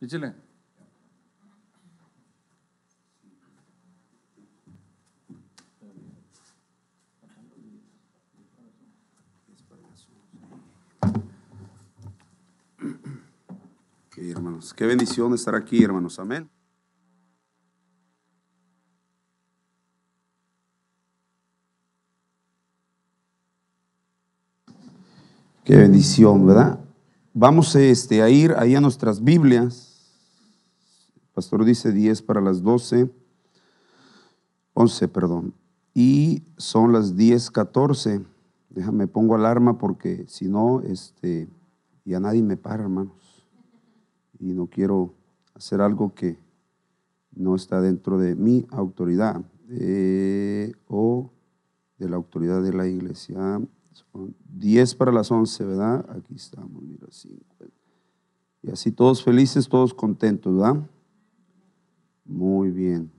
Échale. qué bendición estar aquí, hermanos. Amén. Qué bendición, ¿verdad? Vamos este, a ir ahí a nuestras Biblias. El pastor dice 10 para las 12, 11, perdón. Y son las 10, 14. Déjame, pongo alarma porque si no, este, ya nadie me para, hermanos. Y no quiero hacer algo que no está dentro de mi autoridad eh, o de la autoridad de la iglesia. 10 para las 11, ¿verdad? Aquí estamos, mira, 5. Y así todos felices, todos contentos, ¿verdad? Muy bien.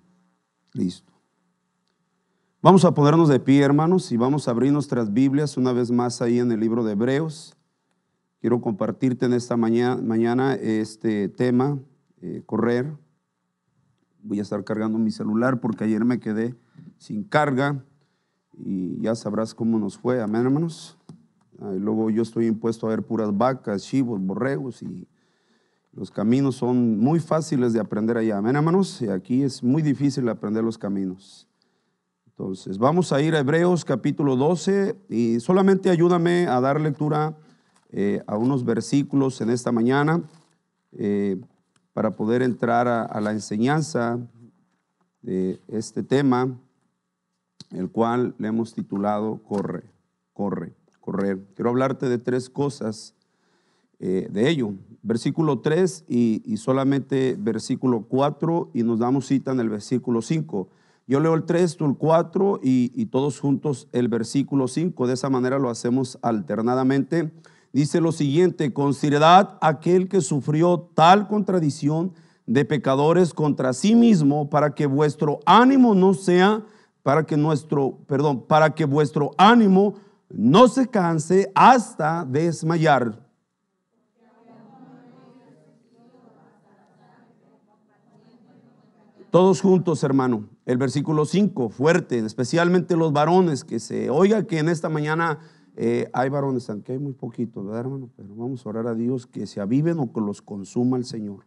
Listo. Vamos a ponernos de pie, hermanos, y vamos a abrir nuestras Biblias una vez más ahí en el libro de Hebreos. Quiero compartirte en esta mañana, mañana este tema, eh, correr. Voy a estar cargando mi celular porque ayer me quedé sin carga y ya sabrás cómo nos fue, amén hermanos. luego yo estoy impuesto a ver puras vacas, chivos, borregos y los caminos son muy fáciles de aprender allá, amén hermanos, y aquí es muy difícil aprender los caminos. Entonces, vamos a ir a Hebreos capítulo 12 y solamente ayúdame a dar lectura eh, a unos versículos en esta mañana eh, para poder entrar a la enseñanza de este tema el cual le hemos titulado Corre, corre, correr. Quiero hablarte de tres cosas eh, de ello. Versículo 3 y, solamente versículo 4 y nos damos cita en el versículo 5. Yo leo el 3, tú el 4 y, y todos juntos el versículo 5. De esa manera lo hacemos alternadamente. Dice lo siguiente, considerad aquel que sufrió tal contradicción de pecadores contra sí mismo para que vuestro ánimo no sea para que nuestro, perdón, para que vuestro ánimo no se canse hasta desmayar. Todos juntos, hermano. El versículo 5, fuerte, especialmente los varones, que se oiga que en esta mañana eh, hay varones, aunque hay muy poquitos, ¿verdad, hermano? Pero vamos a orar a Dios que se aviven o que los consuma el Señor.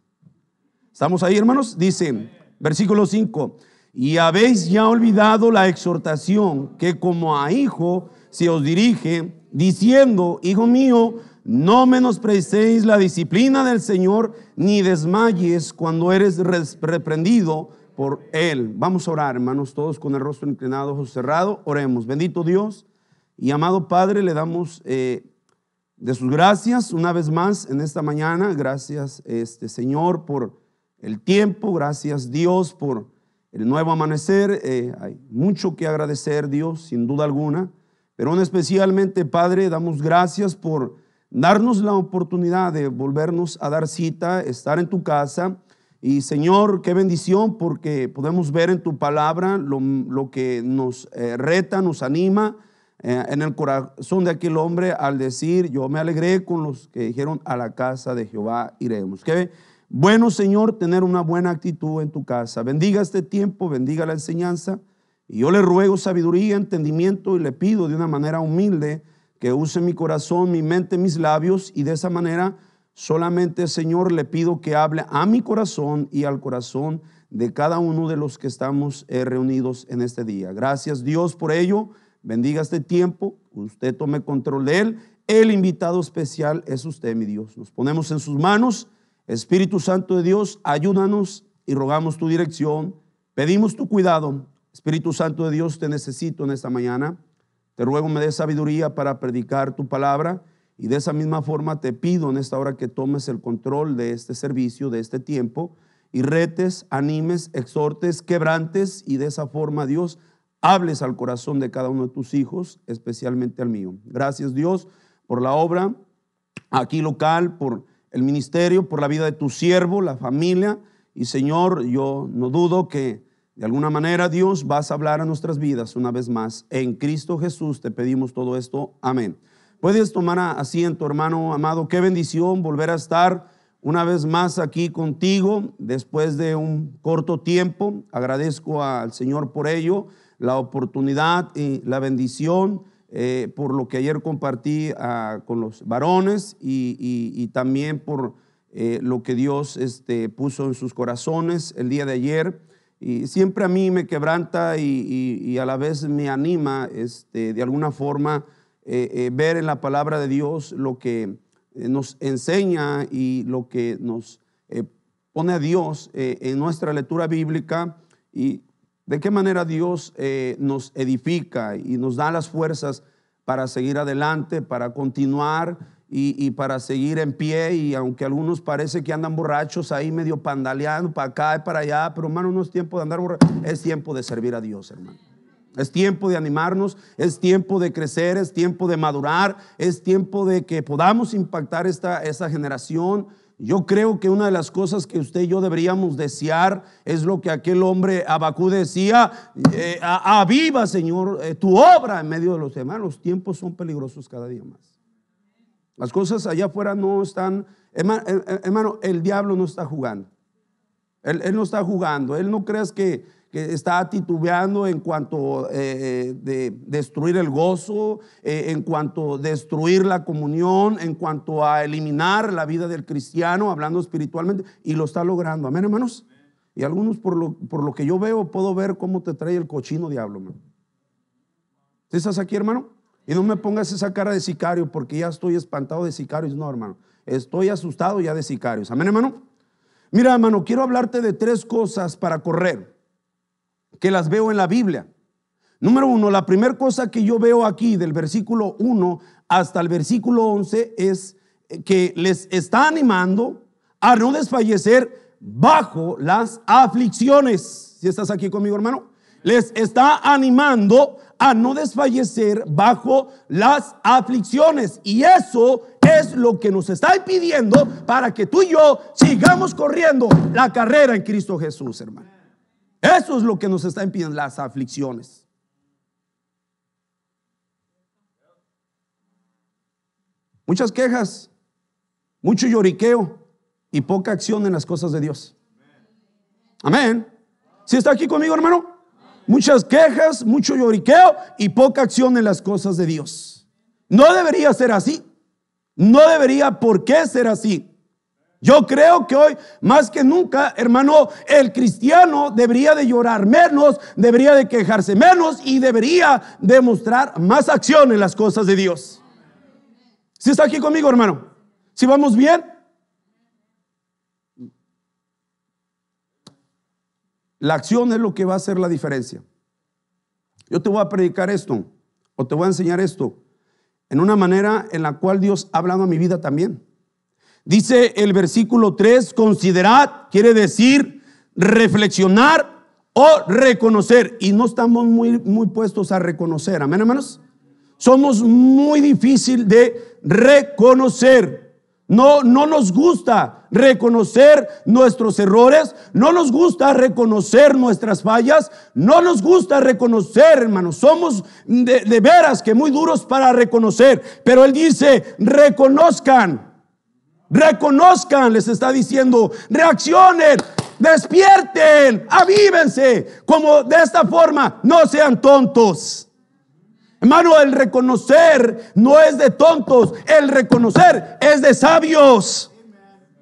¿Estamos ahí, hermanos? Dice, versículo 5 y habéis ya olvidado la exhortación que como a hijo se os dirige, diciendo, Hijo mío, no menosprecéis la disciplina del Señor, ni desmayes cuando eres reprendido por Él. Vamos a orar, hermanos, todos con el rostro inclinado, ojos cerrados, oremos. Bendito Dios y amado Padre, le damos eh, de sus gracias una vez más en esta mañana. Gracias, este, Señor, por el tiempo. Gracias, Dios, por el nuevo amanecer, eh, hay mucho que agradecer Dios, sin duda alguna, pero especialmente, Padre, damos gracias por darnos la oportunidad de volvernos a dar cita, estar en tu casa. Y Señor, qué bendición porque podemos ver en tu palabra lo, que nos eh, reta, nos anima eh, en el corazón de aquel hombre al decir, yo me alegré con los que dijeron, a la casa de Jehová iremos. Qué bueno, Señor, tener una buena actitud en tu casa. Bendiga este tiempo, bendiga la enseñanza. Y yo le ruego sabiduría, entendimiento y le pido de una manera humilde que use mi corazón, mi mente, mis labios y de esa manera solamente, Señor, le pido que hable a mi corazón y al corazón de cada uno de los que estamos eh, reunidos en este día. Gracias Dios por ello. Bendiga este tiempo. Usted tome control de él. El invitado especial es usted, mi Dios. Nos ponemos en sus manos Espíritu Santo de Dios, ayúdanos y rogamos tu dirección. Pedimos tu cuidado. Espíritu Santo de Dios, te necesito en esta mañana. Te ruego me des sabiduría para predicar tu palabra y de esa misma forma te pido en esta hora que tomes el control de este servicio, de este tiempo y retes, animes, exhortes, quebrantes y de esa forma Dios hables al corazón de cada uno de tus hijos, especialmente al mío. Gracias Dios por la obra aquí local, por el ministerio, por la vida de tu siervo, la familia. Y Señor, yo no dudo que de alguna manera Dios vas a hablar a nuestras vidas una vez más. En Cristo Jesús te pedimos todo esto. Amén. Puedes tomar asiento, hermano amado. Qué bendición volver a estar una vez más aquí contigo después de un corto tiempo. Agradezco al Señor por ello, la oportunidad y la bendición eh, por lo que ayer compartí ah, con los varones y, también por eh, lo que Dios este, puso en sus corazones el día de ayer. Y siempre a mí me quebranta y, a la vez me anima este, de alguna forma eh, ver en la palabra de Dios lo que nos enseña y lo que nos pone a Dios en nuestra lectura bíblica. Y de qué manera Dios eh, nos edifica y nos da las fuerzas para seguir adelante, para continuar y, para seguir en pie. Y aunque algunos parece que andan borrachos ahí, medio pandaleando para acá y para allá, pero hermano, no es tiempo de andar borrachos, es tiempo de servir a Dios, hermano. Es tiempo de animarnos, es tiempo de crecer, es tiempo de madurar, es tiempo de que podamos impactar esta, esta generación yo creo que una de las cosas que usted y yo deberíamos desear es lo que aquel hombre Abacú decía, eh, aviva Señor eh, tu obra en medio de los demás. Los tiempos son peligrosos cada día más. Las cosas allá afuera no están, eh, hermano, el diablo no está jugando. él, no está jugando. Él no creas que está titubeando en cuanto a eh, eh, de destruir el gozo, eh, en cuanto a destruir la comunión, en cuanto a eliminar la vida del cristiano, hablando espiritualmente, y lo está logrando. Amén, hermanos. Y algunos, por lo, por lo que yo veo, puedo ver cómo te trae el cochino diablo, hermano. ¿Estás aquí, hermano? Y no me pongas esa cara de sicario, porque ya estoy espantado de sicarios. No, hermano. Estoy asustado ya de sicarios. Amén, hermano. Mira, hermano, quiero hablarte de tres cosas para correr que las veo en la Biblia. Número uno, la primera cosa que yo veo aquí del versículo 1 hasta el versículo 11 es eh, que les está animando a no desfallecer bajo las aflicciones. Si estás aquí conmigo, hermano, les está animando a no desfallecer bajo las aflicciones. Y eso es lo que nos está pidiendo para que tú y yo sigamos corriendo la carrera en Cristo Jesús, hermano. Eso es lo que nos está impidiendo las aflicciones. Muchas quejas, mucho lloriqueo y poca acción en las cosas de Dios. Amén. Si está aquí conmigo, hermano? Muchas quejas, mucho lloriqueo y poca acción en las cosas de Dios. No debería ser así. No debería por qué ser así. Yo creo que hoy, más que nunca, hermano, el cristiano debería de llorar menos, debería de quejarse menos y debería demostrar más acción en las cosas de Dios. Si está aquí conmigo, hermano? ¿Si vamos bien? La acción es lo que va a hacer la diferencia. Yo te voy a predicar esto o te voy a enseñar esto en una manera en la cual Dios ha hablado a mi vida también. Dice el versículo 3, considerad, quiere decir reflexionar o reconocer. Y no estamos muy, muy puestos a reconocer, amén hermanos. Somos muy difícil de reconocer. No, no nos gusta reconocer nuestros errores, no nos gusta reconocer nuestras fallas, no nos gusta reconocer, hermanos. Somos de, veras que muy duros para reconocer. Pero Él dice, reconozcan Reconozcan, les está diciendo, reaccionen, despierten, avívense, como de esta forma, no sean tontos. Hermano, el reconocer no es de tontos, el reconocer es de sabios.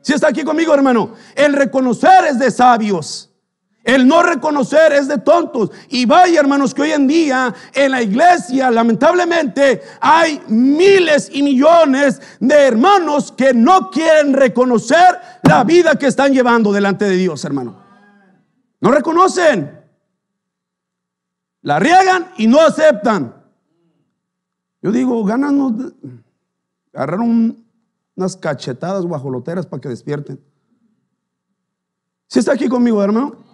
Si está aquí conmigo, hermano, el reconocer es de sabios. El no reconocer es de tontos. Y vaya, hermanos, que hoy en día en la iglesia, lamentablemente, hay miles y millones de hermanos que no quieren reconocer la vida que están llevando delante de Dios, hermano. No reconocen. La riegan y no aceptan. Yo digo, ganan, agarraron unas cachetadas guajoloteras para que despierten. Si está aquí conmigo, hermano?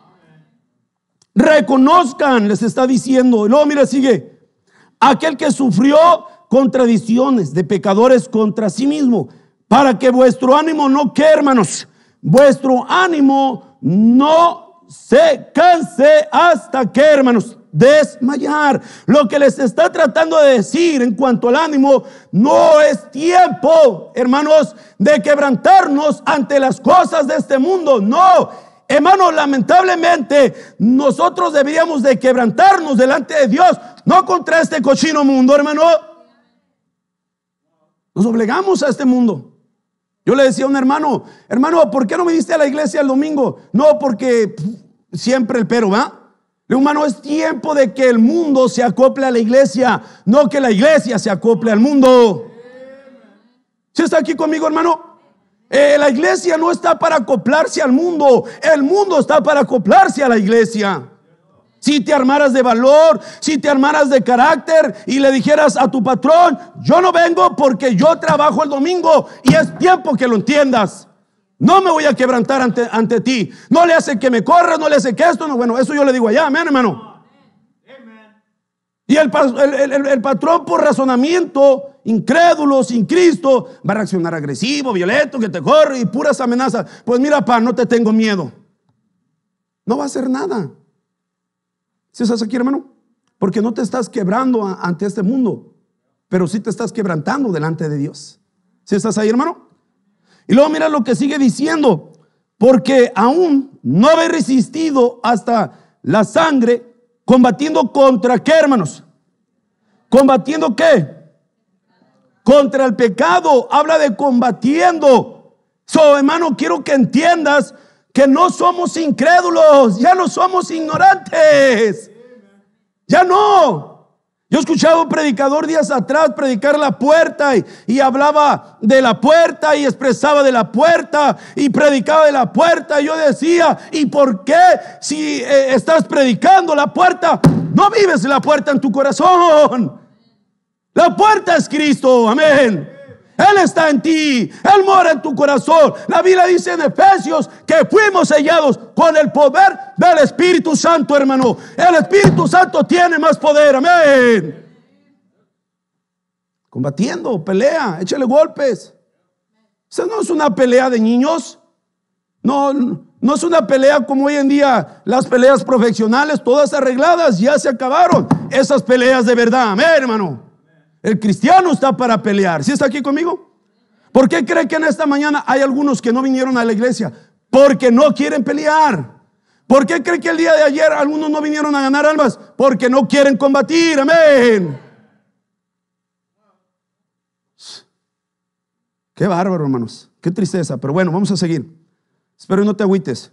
Reconozcan, les está diciendo. no mira, sigue. Aquel que sufrió contradicciones de pecadores contra sí mismo, para que vuestro ánimo no que hermanos, vuestro ánimo no se canse hasta que, hermanos, desmayar. Lo que les está tratando de decir en cuanto al ánimo, no es tiempo, hermanos, de quebrantarnos ante las cosas de este mundo, no Hermano, lamentablemente nosotros deberíamos de quebrantarnos delante de Dios, no contra este cochino mundo, hermano. Nos obligamos a este mundo. Yo le decía a un hermano, hermano, ¿por qué no viniste a la iglesia el domingo? No, porque siempre el pero, ¿va? Le humano es tiempo de que el mundo se acople a la iglesia, no que la iglesia se acople al mundo. Si está aquí conmigo, hermano? Eh, la iglesia no está para acoplarse al mundo, el mundo está para acoplarse a la iglesia. Si te armaras de valor, si te armaras de carácter y le dijeras a tu patrón, yo no vengo porque yo trabajo el domingo y es tiempo que lo entiendas. No me voy a quebrantar ante, ante ti. No le hace que me corra, no le hace que esto. No, bueno, eso yo le digo allá, amén, hermano. Y el, patrón por razonamiento, incrédulo, sin Cristo, va a reaccionar agresivo, violento, que te corre y puras amenazas. Pues mira, pa, no te tengo miedo. No va a hacer nada. Si estás aquí, hermano? Porque no te estás quebrando ante este mundo, pero sí te estás quebrantando delante de Dios. Si estás ahí, hermano? Y luego mira lo que sigue diciendo, porque aún no habéis resistido hasta la sangre Combatiendo contra qué, hermanos? Combatiendo qué? Contra el pecado. Habla de combatiendo. So, hermano, quiero que entiendas que no somos incrédulos, ya no somos ignorantes. Ya no. Yo escuchaba un predicador días atrás predicar la puerta y, hablaba de la puerta y expresaba de la puerta y predicaba de la puerta. Y yo decía, ¿y por qué si eh, estás predicando la puerta, no vives la puerta en tu corazón? La puerta es Cristo, amén. Él está en ti, Él mora en tu corazón. La Biblia dice en Efesios que fuimos sellados con el poder del Espíritu Santo, hermano. El Espíritu Santo tiene más poder, amén. Combatiendo, pelea, échale golpes. Esa no es una pelea de niños. No, no es una pelea como hoy en día las peleas profesionales, todas arregladas, ya se acabaron. Esas peleas de verdad, amén, hermano. El cristiano está para pelear. ¿Si está aquí conmigo? ¿Por qué cree que en esta mañana hay algunos que no vinieron a la iglesia? Porque no quieren pelear. ¿Por qué cree que el día de ayer algunos no vinieron a ganar almas? Porque no quieren combatir. Amén. Qué bárbaro, hermanos. Qué tristeza. Pero bueno, vamos a seguir. Espero no te agüites.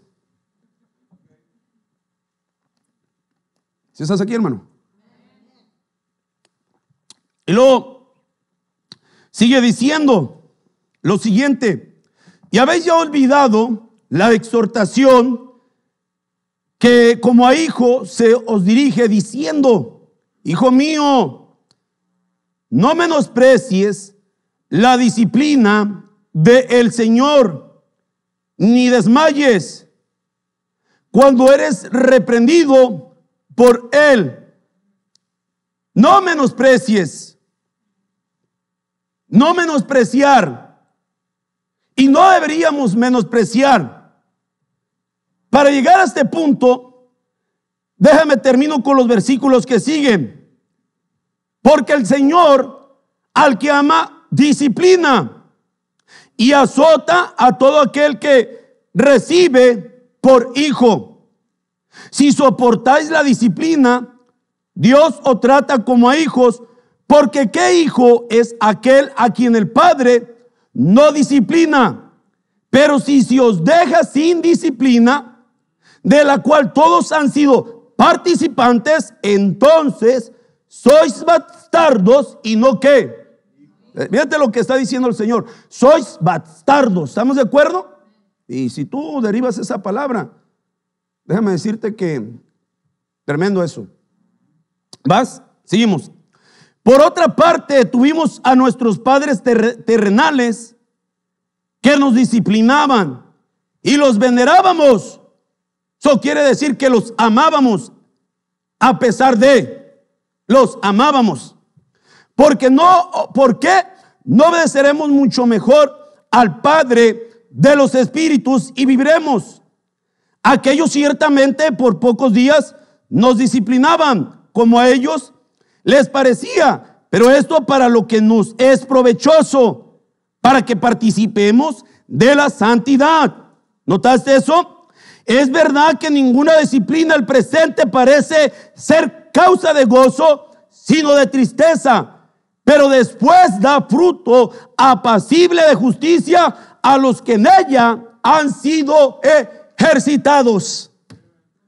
Si estás aquí, hermano. Y luego sigue diciendo lo siguiente, y habéis ya olvidado la exhortación que como a hijo se os dirige diciendo, hijo mío, no menosprecies la disciplina del Señor, ni desmayes cuando eres reprendido por Él. No menosprecies no menospreciar. Y no deberíamos menospreciar. Para llegar a este punto, déjame termino con los versículos que siguen. Porque el Señor al que ama disciplina y azota a todo aquel que recibe por hijo. Si soportáis la disciplina, Dios os trata como a hijos porque qué hijo es aquel a quien el Padre no disciplina. Pero si se os deja sin disciplina, de la cual todos han sido participantes, entonces sois bastardos y no qué. Fíjate eh, lo que está diciendo el Señor. Sois bastardos. ¿Estamos de acuerdo? Y si tú derivas esa palabra, déjame decirte que tremendo eso. ¿Vas? Seguimos. Por otra parte, tuvimos a nuestros padres terrenales que nos disciplinaban y los venerábamos. Eso quiere decir que los amábamos a pesar de los amábamos. Porque no, ¿por qué no obedeceremos mucho mejor al Padre de los espíritus y viviremos? Aquellos ciertamente por pocos días nos disciplinaban como a ellos les parecía, pero esto para lo que nos es provechoso, para que participemos de la santidad. ¿Notaste eso? Es verdad que ninguna disciplina al presente parece ser causa de gozo, sino de tristeza, pero después da fruto apacible de justicia a los que en ella han sido ejercitados.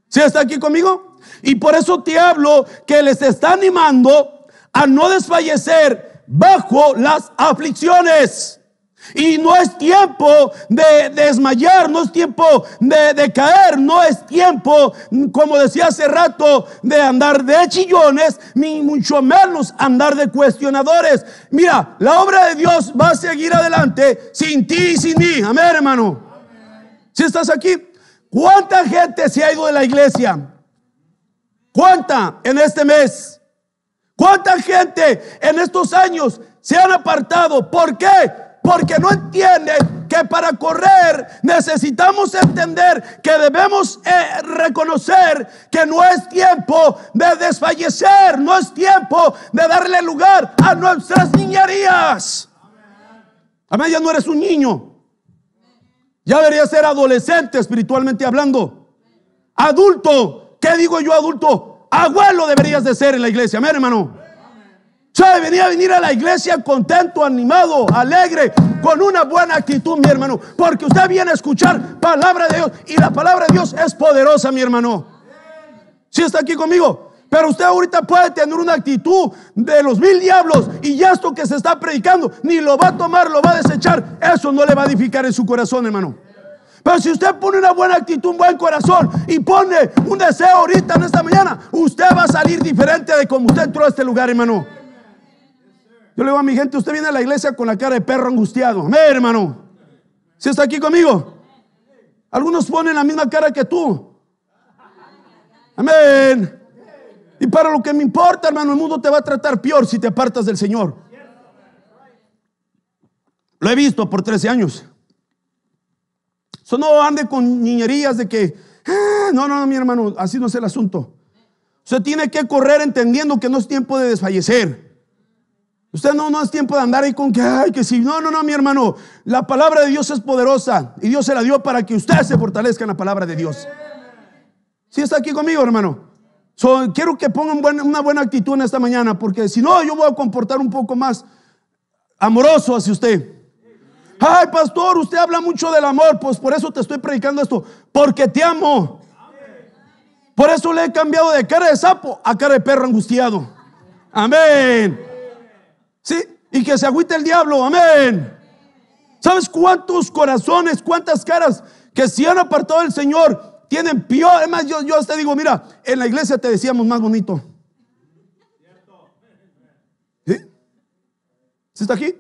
¿Sí está aquí conmigo? Y por eso te hablo que les está animando a no desfallecer bajo las aflicciones. Y no es tiempo de, desmayar, no es tiempo de, caer, no es tiempo, como decía hace rato, de andar de chillones, ni mucho menos andar de cuestionadores. Mira, la obra de Dios va a seguir adelante sin ti y sin mí. Amén, hermano. Si estás aquí, ¿cuánta gente se ha ido de la iglesia? ¿Cuánta en este mes? ¿Cuánta gente en estos años se han apartado? ¿Por qué? Porque no entienden que para correr necesitamos entender que debemos eh, reconocer que no es tiempo de desfallecer, no es tiempo de darle lugar a nuestras niñerías. Amén, ya no eres un niño. Ya deberías ser adolescente espiritualmente hablando. Adulto, ¿Qué digo yo, adulto? Abuelo deberías de ser en la iglesia. mi hermano. ¿Sabe? Venía a venir a la iglesia contento, animado, alegre, con una buena actitud, mi hermano. Porque usted viene a escuchar palabra de Dios. Y la palabra de Dios es poderosa, mi hermano. Si está aquí conmigo. Pero usted ahorita puede tener una actitud de los mil diablos y ya esto que se está predicando, ni lo va a tomar, lo va a desechar. Eso no le va a edificar en su corazón, hermano. Pero si usted pone una buena actitud, un buen corazón y pone un deseo ahorita en esta mañana, usted va a salir diferente de como usted entró a este lugar, hermano. Yo le digo a mi gente, usted viene a la iglesia con la cara de perro angustiado. Amén, hermano. Si está aquí conmigo? Algunos ponen la misma cara que tú. Amén. Y para lo que me importa, hermano, el mundo te va a tratar peor si te apartas del Señor. Lo he visto por 13 años. Eso no ande con niñerías de que, ah, no, no, no, mi hermano, así no es el asunto. Usted tiene que correr entendiendo que no es tiempo de desfallecer. Usted no, no es tiempo de andar ahí con que, ay, que si, no, no, no, mi hermano, la palabra de Dios es poderosa y Dios se la dio para que usted se fortalezca en la palabra de Dios. Si está aquí conmigo, hermano. quiero que ponga una buena actitud en esta mañana, porque si no, yo voy a comportar un poco más amoroso hacia usted. Ay, pastor, usted habla mucho del amor, pues por eso te estoy predicando esto, porque te amo. Por eso le he cambiado de cara de sapo a cara de perro angustiado. Amén. Sí, y que se agüite el diablo. Amén. ¿Sabes cuántos corazones, cuántas caras que se si han apartado del Señor tienen peor? Además, yo, yo te digo, mira, en la iglesia te decíamos más bonito. ¿Sí? está aquí?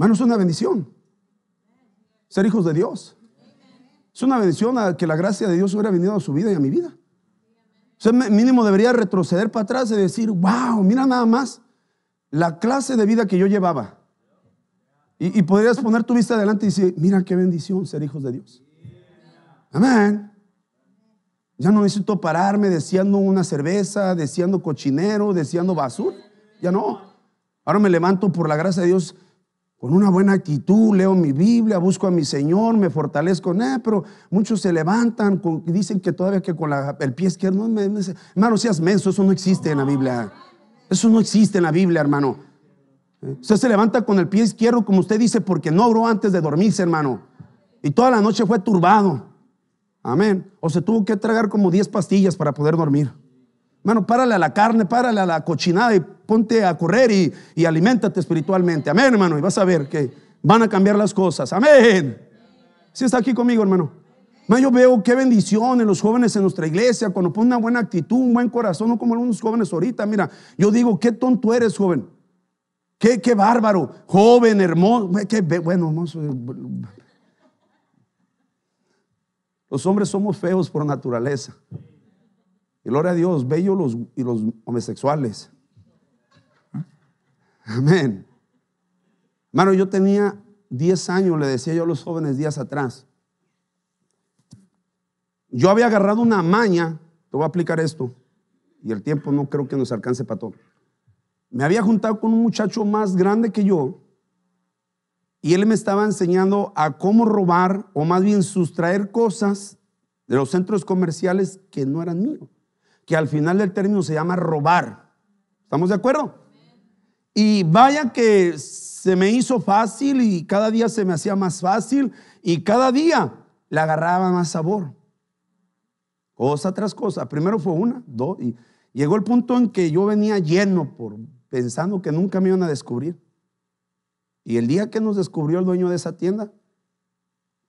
Hermano, es una bendición ser hijos de Dios. Es una bendición que la gracia de Dios hubiera venido a su vida y a mi vida. sea, mínimo debería retroceder para atrás y decir, wow, mira nada más la clase de vida que yo llevaba. Y, podrías poner tu vista adelante y decir, mira qué bendición ser hijos de Dios. Amén. Ya no necesito pararme deseando una cerveza, deseando cochinero, deseando basura. Ya no. Ahora me levanto por la gracia de Dios con una buena actitud, leo mi Biblia, busco a mi Señor, me fortalezco, pero muchos se levantan, y dicen que todavía que con el pie izquierdo, hermano, seas menso, eso no existe en la Biblia. Eso no existe en la Biblia, hermano. ¿Eh? Usted se levanta con el pie izquierdo, como usted dice, porque no oró antes de dormirse, hermano. Y toda la noche fue turbado. Amén. O se tuvo que tragar como 10 pastillas para poder dormir. Hermano, párale a la carne, párale a la cochinada y ponte a correr y, y alimentate espiritualmente. Amén, hermano. Y vas a ver que van a cambiar las cosas. Amén. Si está aquí conmigo, hermano. Yo veo qué bendiciones los jóvenes en nuestra iglesia, cuando ponen una buena actitud, un buen corazón, no como algunos jóvenes ahorita. Mira, yo digo, qué tonto eres, joven. Qué, bárbaro, joven, hermoso. bueno, hermoso. Los hombres somos feos por naturaleza. Y gloria a Dios, Bello los, y los homosexuales. Amén. Hermano, yo tenía 10 años, le decía yo a los jóvenes días atrás. Yo había agarrado una maña, te voy a aplicar esto, y el tiempo no creo que nos alcance para todo. Me había juntado con un muchacho más grande que yo, y él me estaba enseñando a cómo robar, o más bien sustraer cosas de los centros comerciales que no eran míos, que al final del término se llama robar. ¿Estamos de acuerdo? Y vaya que se me hizo fácil y cada día se me hacía más fácil y cada día le agarraba más sabor. Cosa tras cosa. Primero fue una, dos, y llegó el punto en que yo venía lleno por pensando que nunca me iban a descubrir. Y el día que nos descubrió el dueño de esa tienda,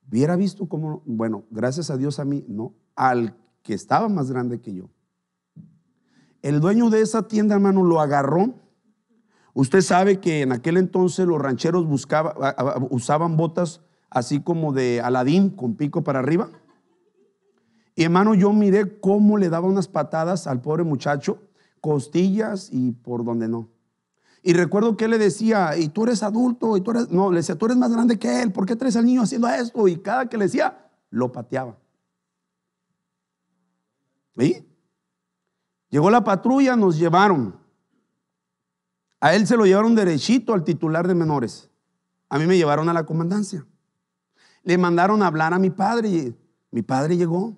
hubiera visto cómo, bueno, gracias a Dios a mí, no, al que estaba más grande que yo. El dueño de esa tienda, hermano, lo agarró Usted sabe que en aquel entonces los rancheros usaban botas así como de Aladín con pico para arriba. Y hermano, yo miré cómo le daba unas patadas al pobre muchacho, costillas y por donde no. Y recuerdo que él le decía, y tú eres adulto, y tú eres, no, le decía, tú eres más grande que él, ¿por qué traes al niño haciendo esto? Y cada que le decía, lo pateaba. ¿Sí? Llegó la patrulla, nos llevaron. A él se lo llevaron derechito al titular de menores. A mí me llevaron a la comandancia. Le mandaron a hablar a mi padre y mi padre llegó.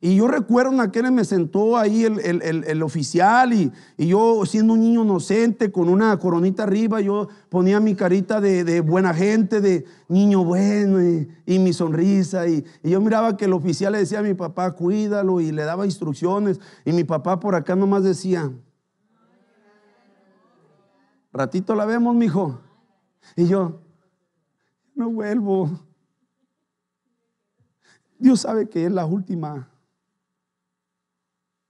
Y yo recuerdo en aquel me sentó ahí el, oficial y, yo siendo un niño inocente con una coronita arriba, yo ponía mi carita de, buena gente, de niño bueno y, mi sonrisa. Y, y, yo miraba que el oficial le decía a mi papá, cuídalo y le daba instrucciones. Y mi papá por acá nomás decía, ratito la vemos, mijo. Y yo, no vuelvo. Dios sabe que es la última.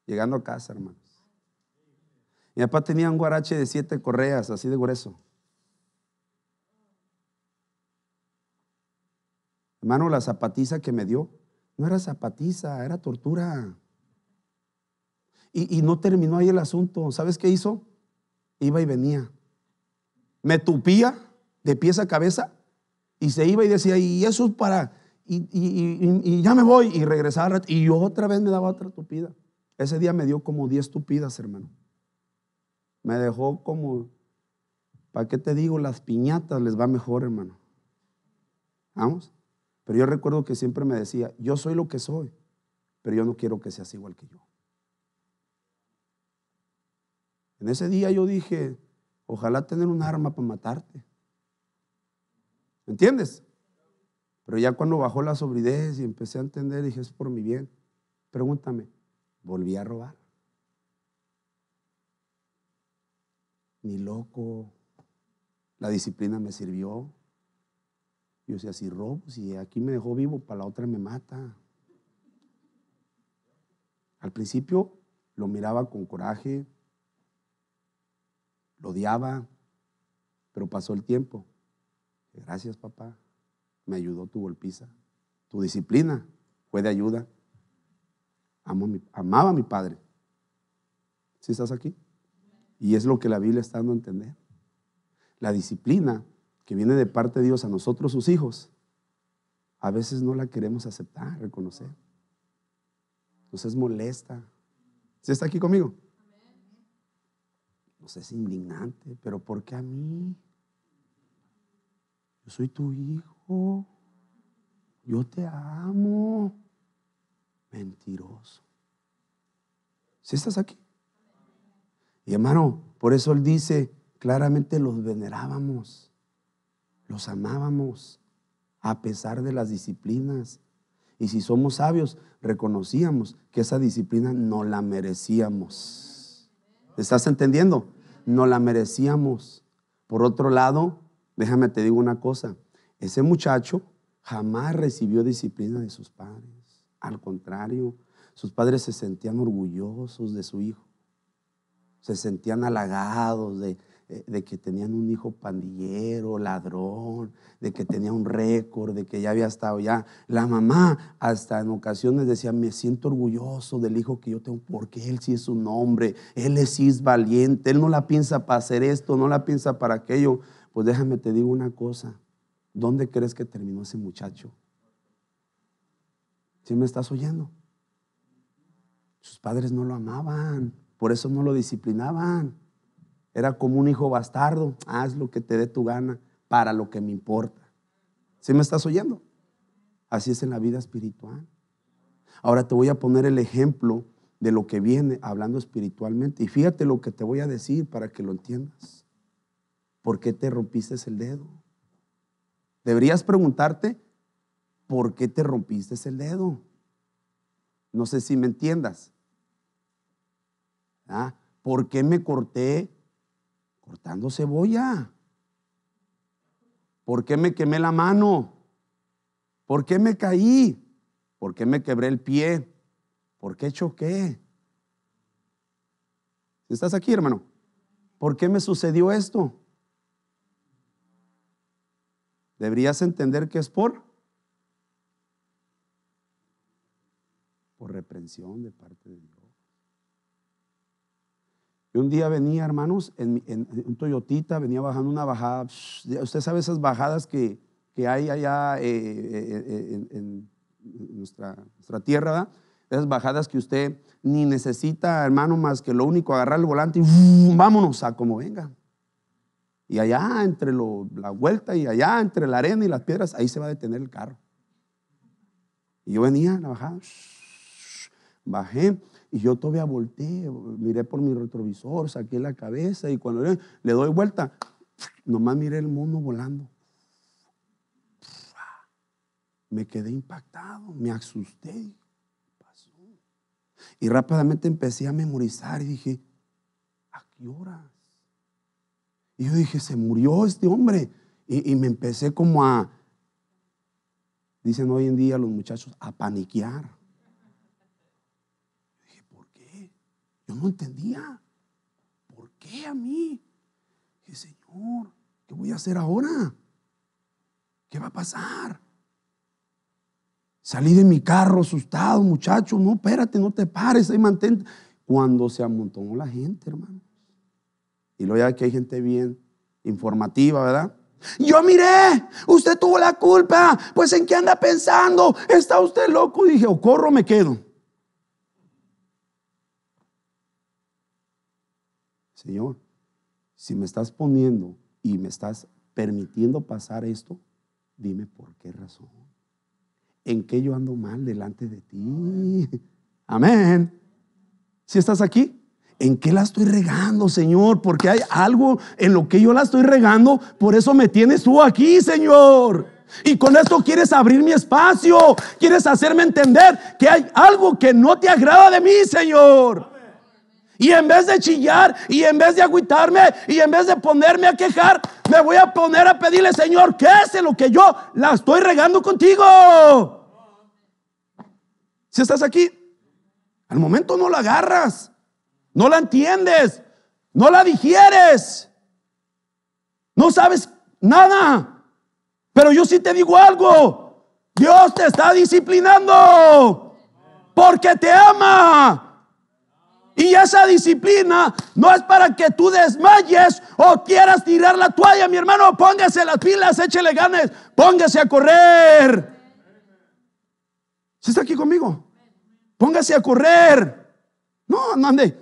Llegando a casa, hermanos. Mi papá tenía un guarache de siete correas, así de grueso. Hermano, la zapatiza que me dio no era zapatiza, era tortura. Y, y no terminó ahí el asunto. ¿Sabes qué hizo? Iba y venía me tupía de pies a cabeza y se iba y decía, y eso es para, y, ya me voy, y regresaba, y yo otra vez me daba otra tupida. Ese día me dio como 10 tupidas, hermano. Me dejó como, ¿para qué te digo? Las piñatas les va mejor, hermano. Vamos. Pero yo recuerdo que siempre me decía, yo soy lo que soy, pero yo no quiero que seas igual que yo. En ese día yo dije, Ojalá tener un arma para matarte. ¿Me entiendes? Pero ya cuando bajó la sobridez y empecé a entender, dije, es por mi bien. Pregúntame, ¿volví a robar? Ni loco. La disciplina me sirvió. Yo decía, si robo, si aquí me dejó vivo, para la otra me mata. Al principio lo miraba con coraje, lo odiaba, pero pasó el tiempo. Gracias, papá. Me ayudó tu golpiza. Tu disciplina fue de ayuda. Amo amaba a mi padre. ¿Si estás aquí? Y es lo que la Biblia está dando a entender. La disciplina que viene de parte de Dios a nosotros, sus hijos, a veces no la queremos aceptar, reconocer. Entonces molesta. ¿Si está aquí conmigo? sé, es indignante, pero ¿por qué a mí? Yo soy tu hijo. Yo te amo. Mentiroso. Si estás aquí? Y hermano, por eso él dice, claramente los venerábamos, los amábamos, a pesar de las disciplinas. Y si somos sabios, reconocíamos que esa disciplina no la merecíamos. ¿Estás entendiendo? No la merecíamos. Por otro lado, déjame te digo una cosa. Ese muchacho jamás recibió disciplina de sus padres. Al contrario, sus padres se sentían orgullosos de su hijo. Se sentían halagados de, eh, de que tenían un hijo pandillero, ladrón, de que tenía un récord, de que ya había estado ya. La mamá hasta en ocasiones decía, me siento orgulloso del hijo que yo tengo, porque él sí es un hombre, él sí es valiente, él no la piensa para hacer esto, no la piensa para aquello. Pues déjame te digo una cosa, ¿dónde crees que terminó ese muchacho? ¿Sí me estás oyendo? Sus padres no lo amaban, por eso no lo disciplinaban. Era como un hijo bastardo, haz lo que te dé tu gana para lo que me importa. ¿Sí me estás oyendo? Así es en la vida espiritual. Ahora te voy a poner el ejemplo de lo que viene hablando espiritualmente. Y fíjate lo que te voy a decir para que lo entiendas. ¿Por qué te rompiste el dedo? Deberías preguntarte, ¿por qué te rompiste el dedo? No sé si me entiendas. Ah, ¿Por qué me corté cortando cebolla. ¿Por qué me quemé la mano? ¿Por qué me caí? ¿Por qué me quebré el pie? ¿Por qué choqué? ¿Estás aquí, hermano? ¿Por qué me sucedió esto? Deberías entender que es por por reprensión de parte de Dios. Y un día venía, hermanos, en, un Toyotita, venía bajando una bajada. usted sabe esas bajadas que, hay allá eh, eh, eh, en, nuestra, nuestra tierra, Esas bajadas que usted ni necesita, hermano, más que lo único, agarrar el volante y vámonos a como venga. Y allá entre la vuelta y allá entre la arena y las piedras, ahí se va a detener el carro. Y yo venía, la bajada, bajé, y yo todavía volteé, miré por mi retrovisor, saqué la cabeza y cuando le, doy vuelta, nomás miré el mono volando. Me quedé impactado, me asusté. Y rápidamente empecé a memorizar y dije, ¿a qué horas? Y yo dije, se murió este hombre. Y, y me empecé como a, dicen hoy en día los muchachos, a paniquear. Yo no entendía. ¿Por qué a mí? Dije, Señor, ¿qué voy a hacer ahora? ¿Qué va a pasar? Salí de mi carro asustado, muchacho. No, espérate, no te pares, ahí mantente. Cuando se amontonó la gente, hermano. Y luego ya que hay gente bien informativa, ¿verdad? Yo miré, usted tuvo la culpa, pues en qué anda pensando, está usted loco. dije, o oh, corro, me quedo. Señor, si me estás poniendo y me estás permitiendo pasar esto, dime por qué razón. ¿En qué yo ando mal delante de ti? Amén. Si estás aquí, ¿en qué la estoy regando, Señor? Porque hay algo en lo que yo la estoy regando, por eso me tienes tú aquí, Señor. Y con esto quieres abrir mi espacio, quieres hacerme entender que hay algo que no te agrada de mí, Señor. Y en vez de chillar, y en vez de agüitarme, y en vez de ponerme a quejar, me voy a poner a pedirle, Señor, ¿qué es lo que yo la estoy regando contigo? Si estás aquí, al momento no la agarras, no la entiendes, no la digieres, no sabes nada. Pero yo sí te digo algo, Dios te está disciplinando porque te ama y esa disciplina no es para que tú desmayes o quieras tirar la toalla, mi hermano. Póngase las pilas, échele ganas, póngase a correr. ¿Se está aquí conmigo? Póngase a correr. No, ande.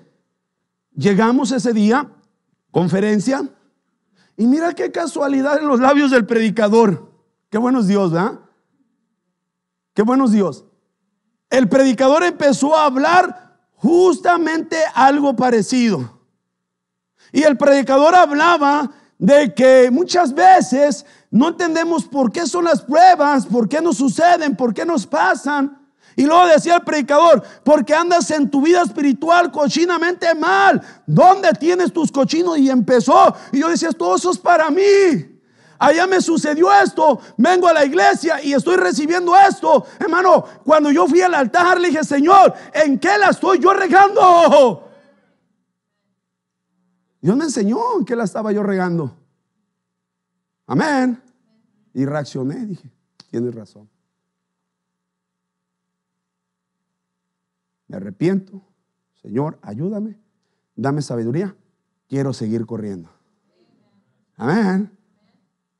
Llegamos ese día, conferencia, y mira qué casualidad en los labios del predicador. Qué buenos Dios, ¿verdad? Qué buenos Dios. El predicador empezó a hablar justamente algo parecido. Y el predicador hablaba de que muchas veces no entendemos por qué son las pruebas, por qué nos suceden, por qué nos pasan. Y luego decía el predicador, porque andas en tu vida espiritual cochinamente mal. ¿Dónde tienes tus cochinos? Y empezó. Y yo decía, todo eso es para mí allá me sucedió esto, vengo a la iglesia y estoy recibiendo esto. Hermano, cuando yo fui al altar, le dije, Señor, ¿en qué la estoy yo regando? Dios me enseñó en qué la estaba yo regando. Amén. Y reaccioné, dije, tienes razón. Me arrepiento. Señor, ayúdame. Dame sabiduría. Quiero seguir corriendo. Amén.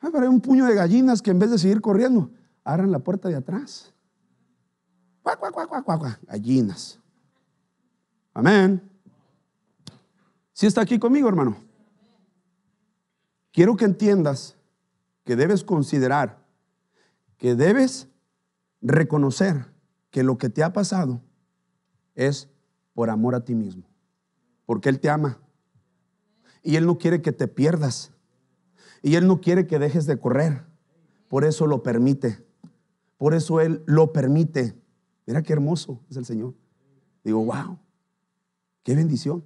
Ah, hay un puño de gallinas que en vez de seguir corriendo, abran la puerta de atrás. gallinas. Amén. Si está aquí conmigo, hermano. Quiero que entiendas que debes considerar, que debes reconocer que lo que te ha pasado es por amor a ti mismo, porque Él te ama y Él no quiere que te pierdas. Y Él no quiere que dejes de correr. Por eso lo permite. Por eso Él lo permite. Mira qué hermoso es el Señor. Digo, wow, qué bendición.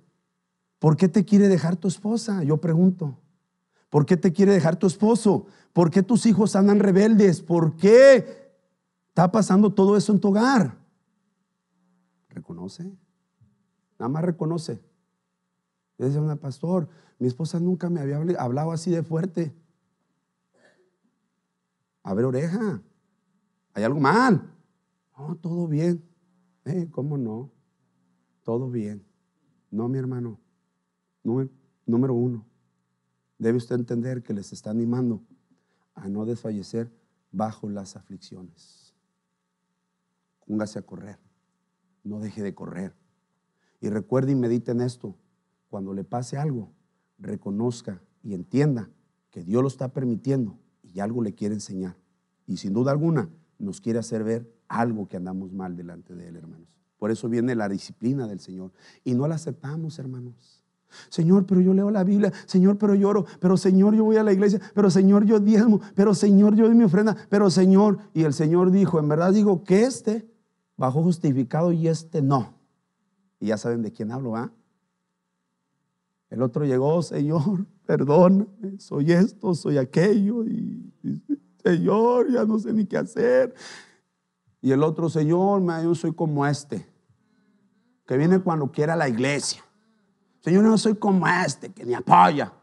¿Por qué te quiere dejar tu esposa? Yo pregunto. ¿Por qué te quiere dejar tu esposo? ¿Por qué tus hijos andan rebeldes? ¿Por qué está pasando todo eso en tu hogar? Reconoce. Nada más reconoce decía, una pastor, mi esposa nunca me había hablado así de fuerte. A ver, oreja, ¿hay algo mal? No, todo bien. Eh, ¿Cómo no? Todo bien. No, mi hermano. Número, uno, debe usted entender que les está animando a no desfallecer bajo las aflicciones. Póngase a correr. No deje de correr. Y recuerde y medite en esto cuando le pase algo, reconozca y entienda que Dios lo está permitiendo y algo le quiere enseñar. Y sin duda alguna nos quiere hacer ver algo que andamos mal delante de Él, hermanos. Por eso viene la disciplina del Señor. Y no la aceptamos, hermanos. Señor, pero yo leo la Biblia. Señor, pero lloro. Pero Señor, yo voy a la iglesia. Pero Señor, yo diezmo. Pero Señor, yo doy mi ofrenda. Pero Señor, y el Señor dijo, en verdad digo que este bajó justificado y este no. Y ya saben de quién hablo, ¿ah? El otro llegó, Señor, perdóname, soy esto, soy aquello, y, Señor, ya no sé ni qué hacer. Y el otro, Señor, yo soy como este, que viene cuando quiera a la iglesia. Señor, no soy como este, que ni apoya.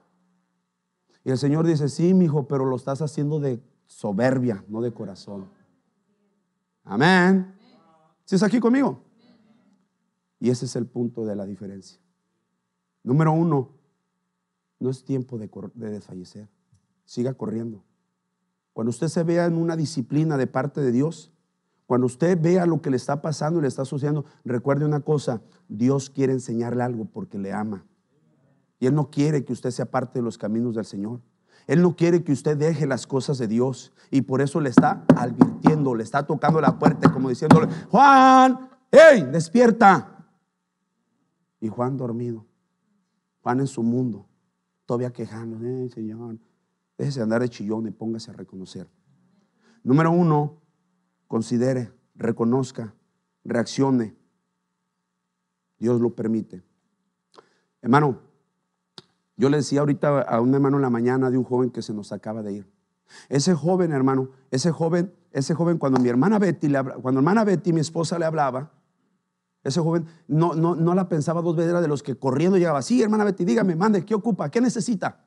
Y el Señor dice, sí, mi hijo, pero lo estás haciendo de soberbia, no de corazón. Amén. si es aquí conmigo? Y ese es el punto de la diferencia. Número uno, no es tiempo de, desfallecer. Siga corriendo. Cuando usted se vea en una disciplina de parte de Dios, cuando usted vea lo que le está pasando y le está sucediendo, recuerde una cosa, Dios quiere enseñarle algo porque le ama. Y Él no quiere que usted sea parte de los caminos del Señor. Él no quiere que usted deje las cosas de Dios. Y por eso le está advirtiendo, le está tocando la puerta, como diciéndole, Juan, hey, despierta. Y Juan dormido van en su mundo, todavía quejándose eh, Señor, déjese andar de chillón y póngase a reconocer. Número uno, considere, reconozca, reaccione. Dios lo permite. Hermano, yo le decía ahorita a un hermano en la mañana de un joven que se nos acaba de ir. Ese joven, hermano, ese joven, ese joven, cuando mi hermana Betty, cuando hermana Betty, mi esposa, le hablaba, ese joven no, no, la pensaba dos veces, era de los que corriendo llegaba, sí, hermana Betty, dígame, mande, ¿qué ocupa? ¿Qué necesita?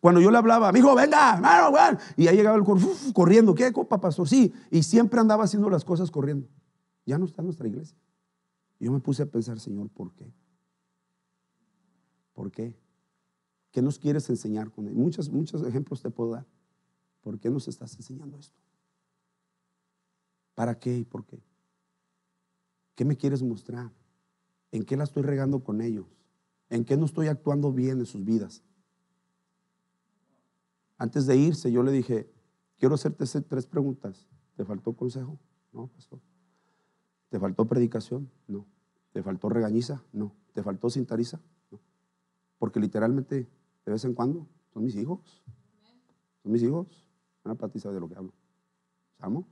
Cuando yo le hablaba, mi hijo, venga, hermano, y ahí llegaba el corriendo, ¿qué ocupa, pastor? Sí, y siempre andaba haciendo las cosas corriendo. Ya no está en nuestra iglesia. yo me puse a pensar, Señor, ¿por qué? ¿Por qué? ¿Qué nos quieres enseñar con él? Muchos, muchos ejemplos te puedo dar. ¿Por qué nos estás enseñando esto? ¿Para qué y por qué? ¿Qué me quieres mostrar? ¿En qué la estoy regando con ellos? ¿En qué no estoy actuando bien en sus vidas? Antes de irse, yo le dije, quiero hacerte tres preguntas. ¿Te faltó consejo? No, pastor. ¿Te faltó predicación? No. ¿Te faltó regañiza? No. ¿Te faltó cintariza? No. Porque literalmente, de vez en cuando, son mis hijos. Son mis hijos. Una patiza de lo que hablo. amo?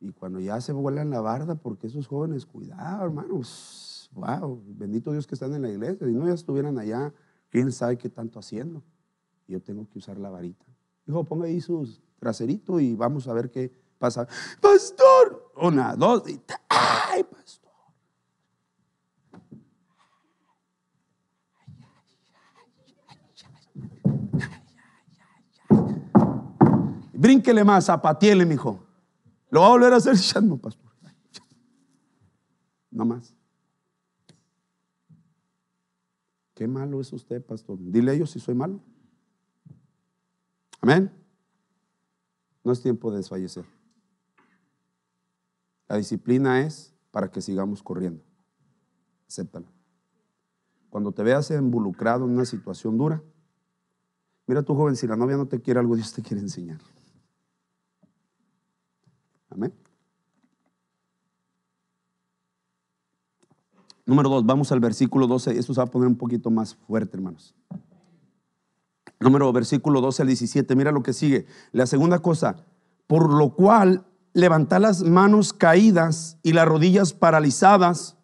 Y cuando ya se vuelan la barda, porque esos jóvenes, cuidado, hermanos, wow, bendito Dios que están en la iglesia. Si no, ya estuvieran allá, quién sabe qué tanto haciendo. Yo tengo que usar la varita. hijo ponga ahí sus traserito y vamos a ver qué pasa. Pastor, una, dos, y ay, pastor. Brínquele más, zapatiele, mijo. Lo va a volver a hacer, ya no, pastor. No más. Qué malo es usted, pastor. Dile yo si soy malo. Amén. No es tiempo de desfallecer. La disciplina es para que sigamos corriendo. acéptalo Cuando te veas involucrado en una situación dura, mira tu joven, si la novia no te quiere algo, Dios te quiere enseñar. Número dos, vamos al versículo 12. Esto se va a poner un poquito más fuerte, hermanos. Número versículo 12 al 17. Mira lo que sigue. La segunda cosa, por lo cual levantad las manos caídas y las rodillas paralizadas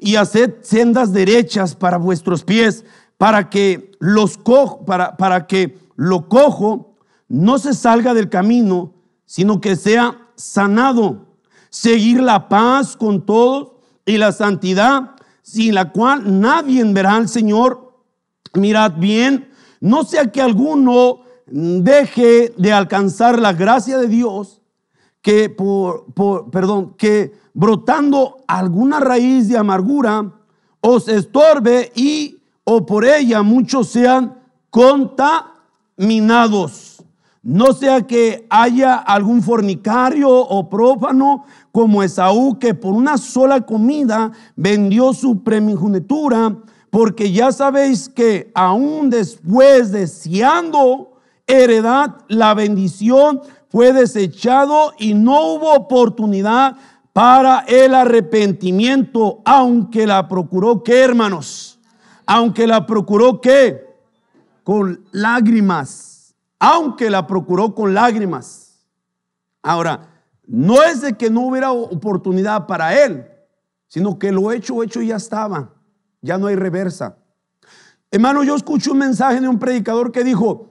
y haced sendas derechas para vuestros pies, para que los para, para que lo cojo no se salga del camino, sino que sea sanado, seguir la paz con todos y la santidad, sin la cual nadie verá al Señor. Mirad bien, no sea que alguno deje de alcanzar la gracia de Dios, que por, perdón, que brotando alguna raíz de amargura os estorbe y o por ella muchos sean contaminados. No sea que haya algún fornicario o prófano como Esaú que por una sola comida vendió su primogenitura, porque ya sabéis que aún después deseando heredad, la bendición fue desechado y no hubo oportunidad para el arrepentimiento, aunque la procuró que, hermanos, aunque la procuró que con lágrimas aunque la procuró con lágrimas. Ahora, no es de que no hubiera oportunidad para él, sino que lo hecho, hecho ya estaba, ya no hay reversa. Hermano, yo escuché un mensaje de un predicador que dijo,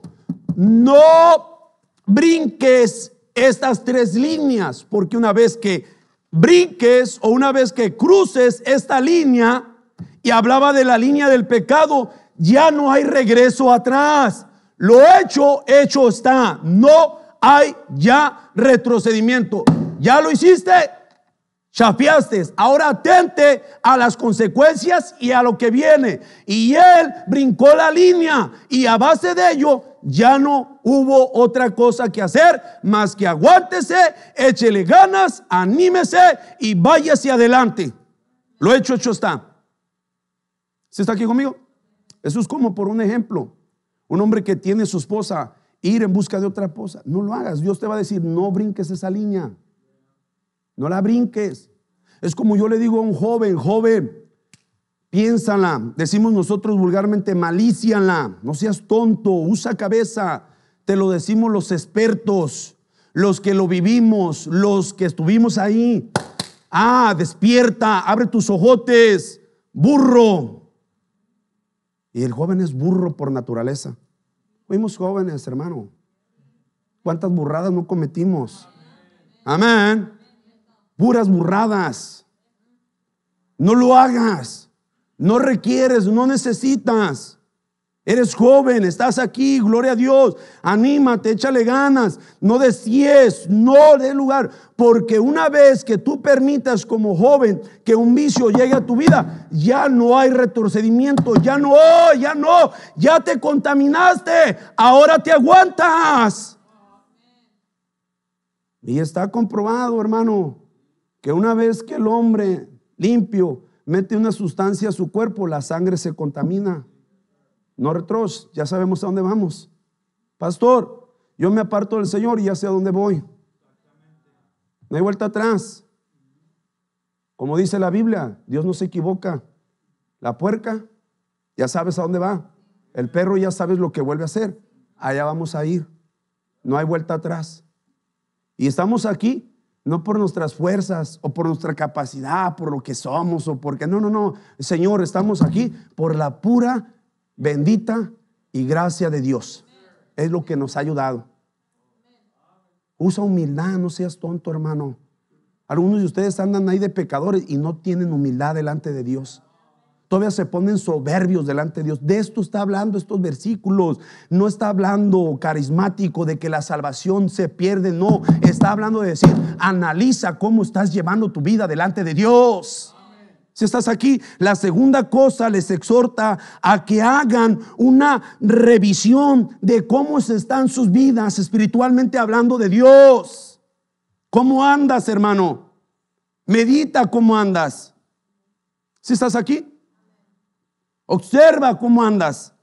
no brinques estas tres líneas, porque una vez que brinques o una vez que cruces esta línea, y hablaba de la línea del pecado, ya no hay regreso atrás. Lo hecho, hecho está. No hay ya retrocedimiento. Ya lo hiciste, chafiaste. Ahora atente a las consecuencias y a lo que viene. Y él brincó la línea y a base de ello ya no hubo otra cosa que hacer más que aguántese, échele ganas, anímese y váyase adelante. Lo hecho, hecho está. Si está aquí conmigo? Eso es como por un ejemplo. Un hombre que tiene su esposa, ir en busca de otra esposa. No lo hagas. Dios te va a decir, no brinques esa línea. No la brinques. Es como yo le digo a un joven, joven, piénsala. Decimos nosotros vulgarmente, maliciala, No seas tonto, usa cabeza. Te lo decimos los expertos, los que lo vivimos, los que estuvimos ahí. Ah, despierta, abre tus ojotes, burro, y el joven es burro por naturaleza. Fuimos jóvenes, hermano. ¿Cuántas burradas no cometimos? Amén. Puras burradas. No lo hagas. No requieres, no necesitas. Eres joven, estás aquí, gloria a Dios. Anímate, échale ganas. No es, no dé lugar. Porque una vez que tú permitas como joven que un vicio llegue a tu vida, ya no hay retrocedimiento, ya no, ya no, ya te contaminaste, ahora te aguantas. Y está comprobado, hermano, que una vez que el hombre limpio mete una sustancia a su cuerpo, la sangre se contamina no retros, ya sabemos a dónde vamos. Pastor, yo me aparto del Señor y ya sé a dónde voy. No hay vuelta atrás. Como dice la Biblia, Dios no se equivoca. La puerca, ya sabes a dónde va. El perro ya sabes lo que vuelve a hacer. Allá vamos a ir. No hay vuelta atrás. Y estamos aquí no por nuestras fuerzas o por nuestra capacidad, por lo que somos o porque no, no, no, Señor, estamos aquí por la pura bendita y gracia de Dios. Es lo que nos ha ayudado. Usa humildad, no seas tonto, hermano. Algunos de ustedes andan ahí de pecadores y no tienen humildad delante de Dios. Todavía se ponen soberbios delante de Dios. De esto está hablando estos versículos. No está hablando carismático de que la salvación se pierde, no. Está hablando de decir, analiza cómo estás llevando tu vida delante de Dios. Si estás aquí, la segunda cosa les exhorta a que hagan una revisión de cómo están sus vidas espiritualmente hablando de Dios. ¿Cómo andas, hermano? Medita cómo andas. Si estás aquí, observa cómo andas.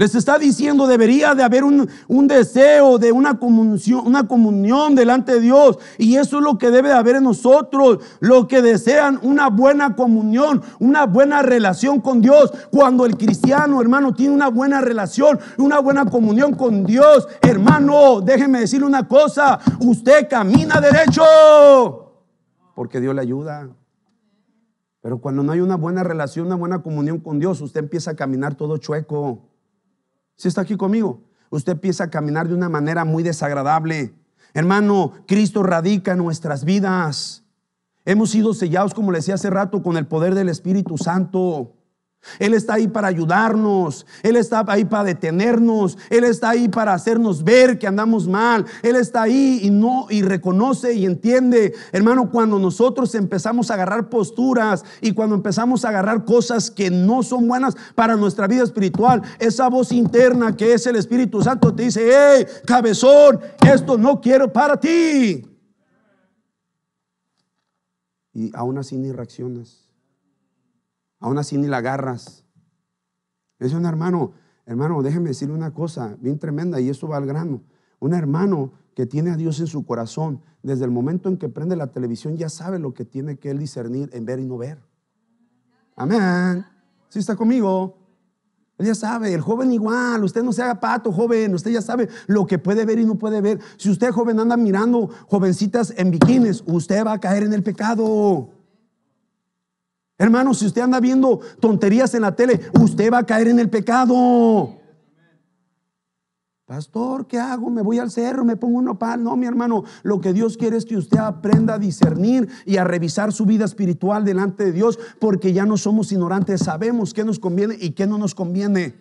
Les está diciendo, debería de haber un, deseo de una comunión, una comunión delante de Dios. Y eso es lo que debe de haber en nosotros, lo que desean, una buena comunión, una buena relación con Dios. Cuando el cristiano, hermano, tiene una buena relación, una buena comunión con Dios, hermano, déjeme decirle una cosa, usted camina derecho, porque Dios le ayuda. Pero cuando no hay una buena relación, una buena comunión con Dios, usted empieza a caminar todo chueco si está aquí conmigo, usted empieza a caminar de una manera muy desagradable. Hermano, Cristo radica en nuestras vidas. Hemos sido sellados, como le decía hace rato, con el poder del Espíritu Santo. Él está ahí para ayudarnos, Él está ahí para detenernos, Él está ahí para hacernos ver que andamos mal, Él está ahí y no y reconoce y entiende. Hermano, cuando nosotros empezamos a agarrar posturas y cuando empezamos a agarrar cosas que no son buenas para nuestra vida espiritual, esa voz interna que es el Espíritu Santo te dice, hey, cabezón, esto no quiero para ti. Y aún así ni reaccionas aún así ni la agarras. es un hermano, hermano, déjeme decirle una cosa bien tremenda y eso va al grano. Un hermano que tiene a Dios en su corazón, desde el momento en que prende la televisión ya sabe lo que tiene que él discernir en ver y no ver. Amén. Si está conmigo. Él ya sabe, el joven igual, usted no se haga pato, joven, usted ya sabe lo que puede ver y no puede ver. Si usted, joven, anda mirando jovencitas en bikinis, usted va a caer en el pecado. Hermano, si usted anda viendo tonterías en la tele, usted va a caer en el pecado. Pastor, ¿qué hago? ¿Me voy al cerro? ¿Me pongo un nopal? No, mi hermano, lo que Dios quiere es que usted aprenda a discernir y a revisar su vida espiritual delante de Dios, porque ya no somos ignorantes, sabemos qué nos conviene y qué no nos conviene.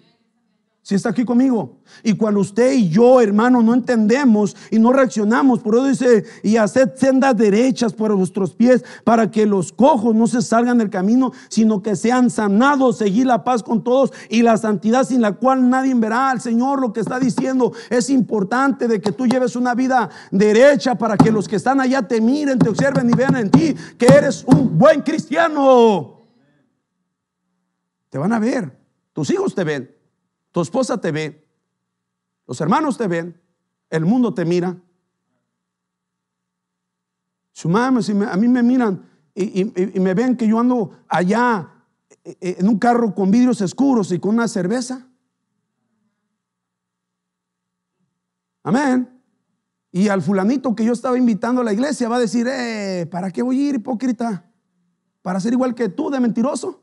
Si está aquí conmigo. Y cuando usted y yo, hermano, no entendemos y no reaccionamos, por eso dice, y haced sendas derechas por vuestros pies, para que los cojos no se salgan del camino, sino que sean sanados, Seguir la paz con todos y la santidad sin la cual nadie verá al Señor. Lo que está diciendo es importante de que tú lleves una vida derecha para que los que están allá te miren, te observen y vean en ti que eres un buen cristiano. Te van a ver, tus hijos te ven. Tu esposa te ve, los hermanos te ven, el mundo te mira. Su mamá, si a mí me miran y, me ven que yo ando allá eh, eh, en un carro con vidrios oscuros y con una cerveza. Amén. Y al fulanito que yo estaba invitando a la iglesia va a decir, eh, ¿para qué voy a ir hipócrita? ¿Para ser igual que tú de mentiroso?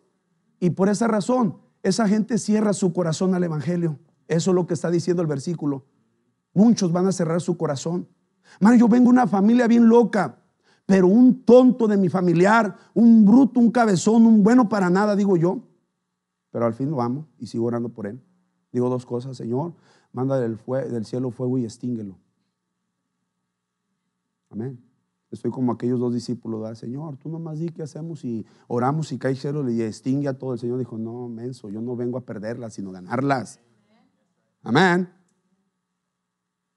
Y por esa razón esa gente cierra su corazón al Evangelio. Eso es lo que está diciendo el versículo. Muchos van a cerrar su corazón. Mario, yo vengo de una familia bien loca, pero un tonto de mi familiar, un bruto, un cabezón, un bueno para nada, digo yo. Pero al fin lo amo y sigo orando por él. Digo dos cosas, Señor, manda del, cielo fuego y extínguelo. Amén. Estoy como aquellos dos discípulos, del Señor, tú nomás di qué hacemos y oramos y cae cero y extingue a todo. El Señor dijo, no, menso, yo no vengo a perderlas, sino ganarlas. Amén.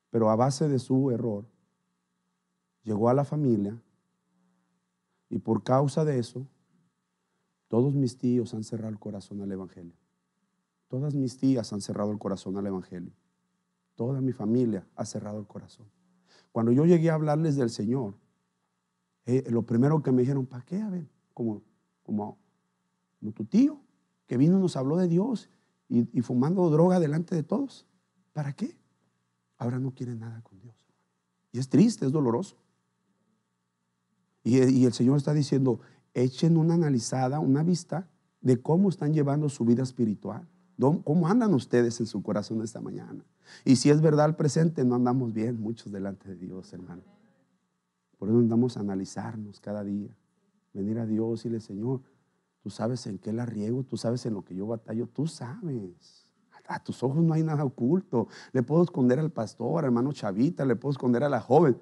Pero a base de su error, llegó a la familia y por causa de eso, todos mis tíos han cerrado el corazón al Evangelio. Todas mis tías han cerrado el corazón al Evangelio. Toda mi familia ha cerrado el corazón. Cuando yo llegué a hablarles del Señor, eh, lo primero que me dijeron, ¿para qué? A ver, como, como, tu tío, que vino y nos habló de Dios y, fumando droga delante de todos. ¿Para qué? Ahora no quieren nada con Dios. Y es triste, es doloroso. Y, y el Señor está diciendo, echen una analizada, una vista de cómo están llevando su vida espiritual. ¿Cómo andan ustedes en su corazón esta mañana? Y si es verdad al presente, no andamos bien muchos delante de Dios, hermano. Por eso andamos a analizarnos cada día, venir a Dios y le Señor, tú sabes en qué la riego, tú sabes en lo que yo batallo, tú sabes. A tus ojos no hay nada oculto. Le puedo esconder al pastor, hermano Chavita, le puedo esconder a la joven.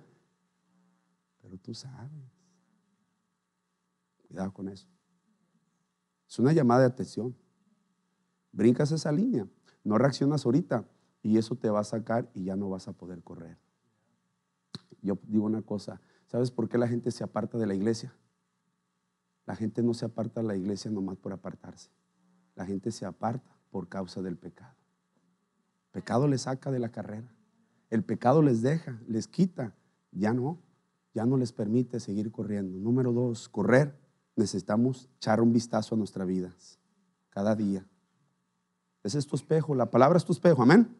Pero tú sabes. Cuidado con eso. Es una llamada de atención. Brincas esa línea, no reaccionas ahorita y eso te va a sacar y ya no vas a poder correr. Yo digo una cosa, ¿Sabes por qué la gente se aparta de la iglesia? La gente no se aparta de la iglesia nomás por apartarse. La gente se aparta por causa del pecado. El pecado les saca de la carrera. El pecado les deja, les quita. Ya no, ya no les permite seguir corriendo. Número dos, correr. Necesitamos echar un vistazo a nuestra vida cada día. Ese es tu espejo. La palabra es tu espejo. Amén.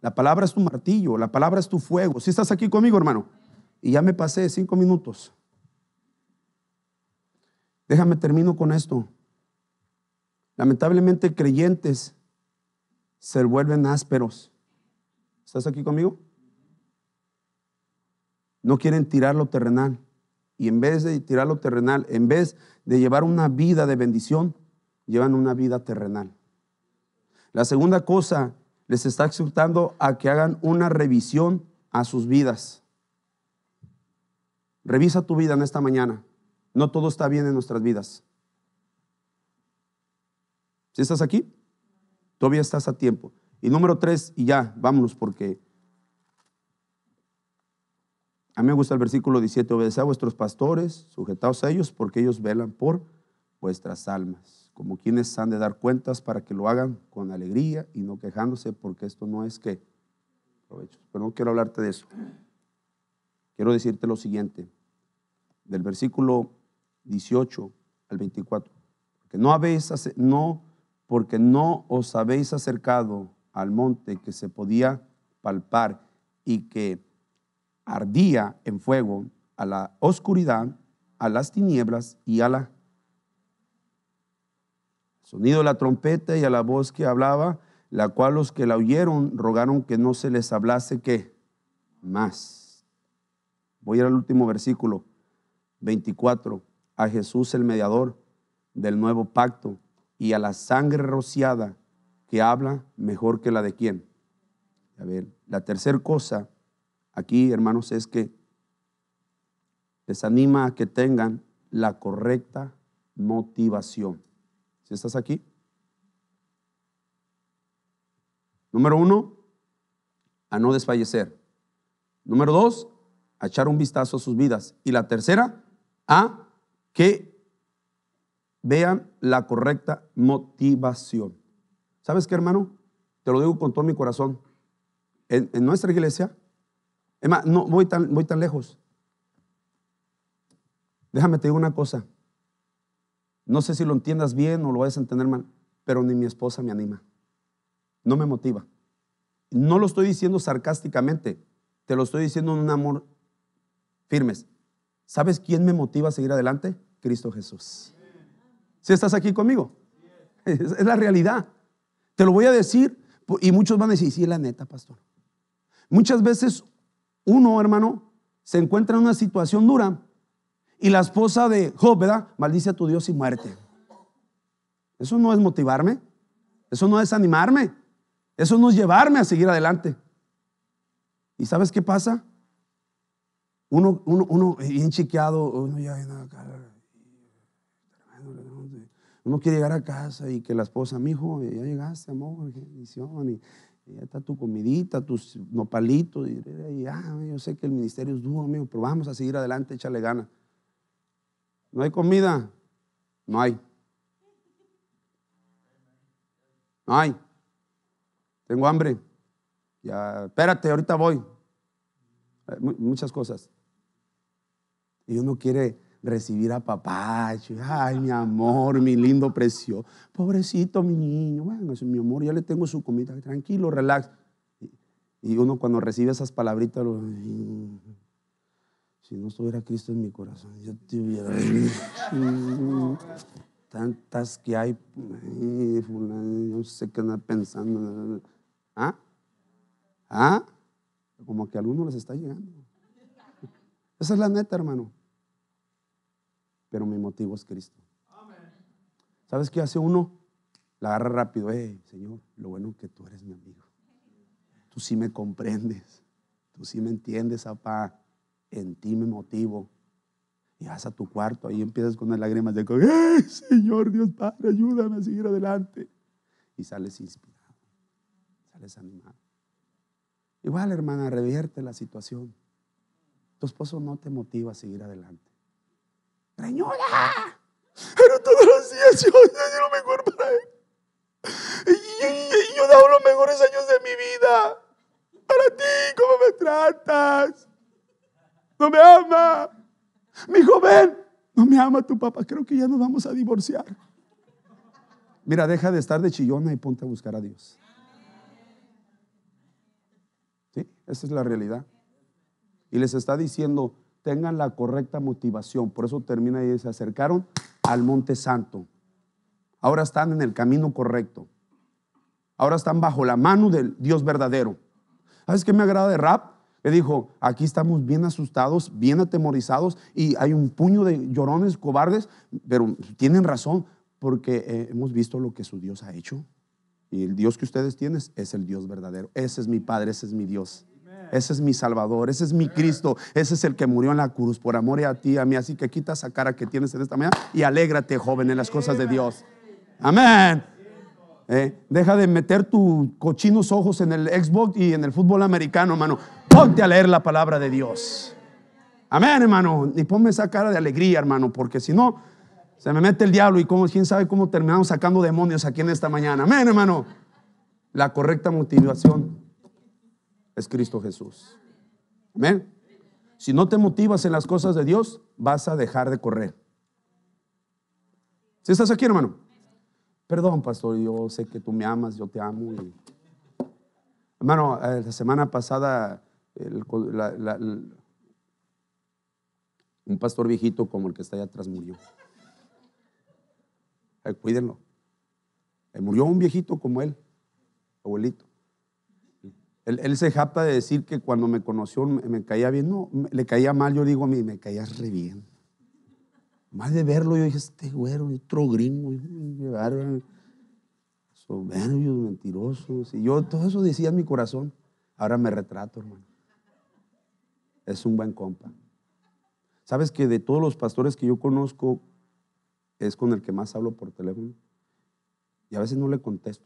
La palabra es tu martillo. La palabra es tu fuego. Si estás aquí conmigo, hermano. Y ya me pasé cinco minutos. Déjame termino con esto. Lamentablemente creyentes se vuelven ásperos. ¿Estás aquí conmigo? No quieren tirar lo terrenal. Y en vez de tirar lo terrenal, en vez de llevar una vida de bendición, llevan una vida terrenal. La segunda cosa les está exhortando a que hagan una revisión a sus vidas. Revisa tu vida en esta mañana. No todo está bien en nuestras vidas. Si estás aquí, todavía estás a tiempo. Y número tres, y ya, vámonos, porque a mí me gusta el versículo 17, obedece a vuestros pastores, sujetaos a ellos, porque ellos velan por vuestras almas, como quienes han de dar cuentas para que lo hagan con alegría y no quejándose, porque esto no es que, pero no quiero hablarte de eso quiero decirte lo siguiente, del versículo 18 al 24, porque no, habéis, no, porque no os habéis acercado al monte que se podía palpar y que ardía en fuego a la oscuridad, a las tinieblas y a la sonido de la trompeta y a la voz que hablaba, la cual los que la oyeron rogaron que no se les hablase que más. Voy a ir al último versículo, 24. A Jesús el mediador del nuevo pacto y a la sangre rociada que habla mejor que la de quién. A ver, la tercera cosa aquí, hermanos, es que les anima a que tengan la correcta motivación. Si estás aquí? Número uno, a no desfallecer. Número dos, a echar un vistazo a sus vidas. Y la tercera, a que vean la correcta motivación. ¿Sabes qué, hermano? Te lo digo con todo mi corazón. En, nuestra iglesia, no voy tan, voy tan lejos. Déjame te digo una cosa. No sé si lo entiendas bien o lo vayas a entender mal, pero ni mi esposa me anima. No me motiva. No lo estoy diciendo sarcásticamente, te lo estoy diciendo en un amor firmes. ¿Sabes quién me motiva a seguir adelante? Cristo Jesús. Si estás aquí conmigo, es la realidad. Te lo voy a decir y muchos van a decir, sí, la neta, pastor. Muchas veces uno, hermano, se encuentra en una situación dura y la esposa de Job, Maldice a tu Dios y muerte. Eso no es motivarme, eso no es animarme, eso no es llevarme a seguir adelante. ¿Y sabes qué pasa? uno, uno, uno bien chiqueado, uno ya uno quiere llegar a casa y que la esposa, mi hijo, ya llegaste, amor, bendición, y, ya está tu comidita, tus nopalitos, y, yo sé que el ministerio es duro, amigo, pero vamos a seguir adelante, échale gana ¿No hay comida? No hay. No hay. Tengo hambre. Ya, espérate, ahorita voy. Muchas cosas. Y uno quiere recibir a papá, Ay, mi amor, mi lindo precioso, Pobrecito mi niño. Bueno, mi amor, ya le tengo su comida. Tranquilo, relax. Y uno cuando recibe esas palabritas, lo, mm, si no estuviera Cristo en mi corazón, yo te hubiera... Mm, tantas que hay, yo sé qué anda pensando. ¿Ah? ¿Ah? Como que a algunos les está llegando. Esa es la neta, hermano. Pero mi motivo es Cristo. ¿Sabes qué hace uno? La agarra rápido. Señor, lo bueno que tú eres mi amigo. Tú sí me comprendes. Tú sí me entiendes, papá. En ti me motivo. Y vas a tu cuarto, ahí empiezas con las lágrimas de, Señor Dios Padre, ayúdame a seguir adelante! Y sales inspirado, sales animado. Igual, hermana, revierte la situación tu esposo no te motiva a seguir adelante. ¡Reñora! Pero todos los días yo, yo lo mejor para él. Y yo, he dado los mejores años de mi vida. Para ti, ¿cómo me tratas? No me ama. Mi joven, no me ama tu papá. Creo que ya nos vamos a divorciar. Mira, deja de estar de chillona y ponte a buscar a Dios. Sí, esa es la realidad. Y les está diciendo, tengan la correcta motivación. Por eso termina y se acercaron al Monte Santo. Ahora están en el camino correcto. Ahora están bajo la mano del Dios verdadero. ¿Sabes qué me agrada de rap? Le dijo, aquí estamos bien asustados, bien atemorizados y hay un puño de llorones, cobardes, pero tienen razón porque eh, hemos visto lo que su Dios ha hecho. Y el Dios que ustedes tienen es el Dios verdadero. Ese es mi Padre, ese es mi Dios. Ese es mi Salvador, ese es mi Cristo, ese es el que murió en la cruz por amor a ti, a mí. Así que quita esa cara que tienes en esta mañana y alégrate, joven, en las cosas de Dios. Amén. Eh, deja de meter tus cochinos ojos en el Xbox y en el fútbol americano, hermano. Ponte a leer la palabra de Dios. Amén, hermano. Y ponme esa cara de alegría, hermano, porque si no, se me mete el diablo y quién sabe cómo terminamos sacando demonios aquí en esta mañana. Amén, hermano. La correcta motivación es Cristo Jesús. Amén. Si no te motivas en las cosas de Dios, vas a dejar de correr. Si estás aquí, hermano, perdón, pastor, yo sé que tú me amas, yo te amo. Y... Hermano, eh, la semana pasada, un pastor viejito como el que está allá atrás murió. Eh, cuídenlo. Eh, murió un viejito como él, abuelito. Él, se japa de decir que cuando me conoció me, caía bien. No, le caía mal, yo digo a mí, me caías re bien. Más de verlo, yo dije, este güero, otro gringo, soberbio, mentiroso. Y yo todo eso decía en mi corazón. Ahora me retrato, hermano. Es un buen compa. Sabes que de todos los pastores que yo conozco, es con el que más hablo por teléfono. Y a veces no le contesto.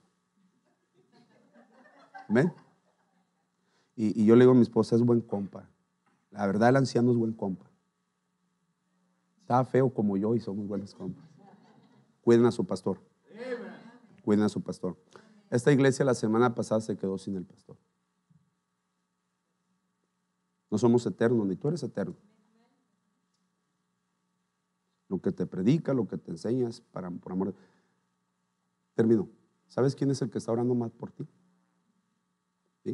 ¿Ven? Y, yo le digo a mi esposa, es buen compa. La verdad, el anciano es buen compa. Está feo como yo y somos buenos compas. Cuiden a su pastor. Cuiden a su pastor. Esta iglesia la semana pasada se quedó sin el pastor. No somos eternos, ni tú eres eterno. Lo que te predica, lo que te enseñas, para, por amor. Termino. ¿Sabes quién es el que está orando más por ti?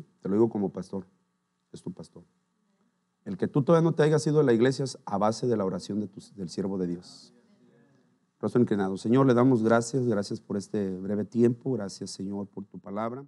Te lo digo como pastor, es tu pastor. El que tú todavía no te hayas ido de la iglesia es a base de la oración del siervo de Dios. Rostro inclinado. Señor, le damos gracias, gracias por este breve tiempo, gracias Señor por tu palabra.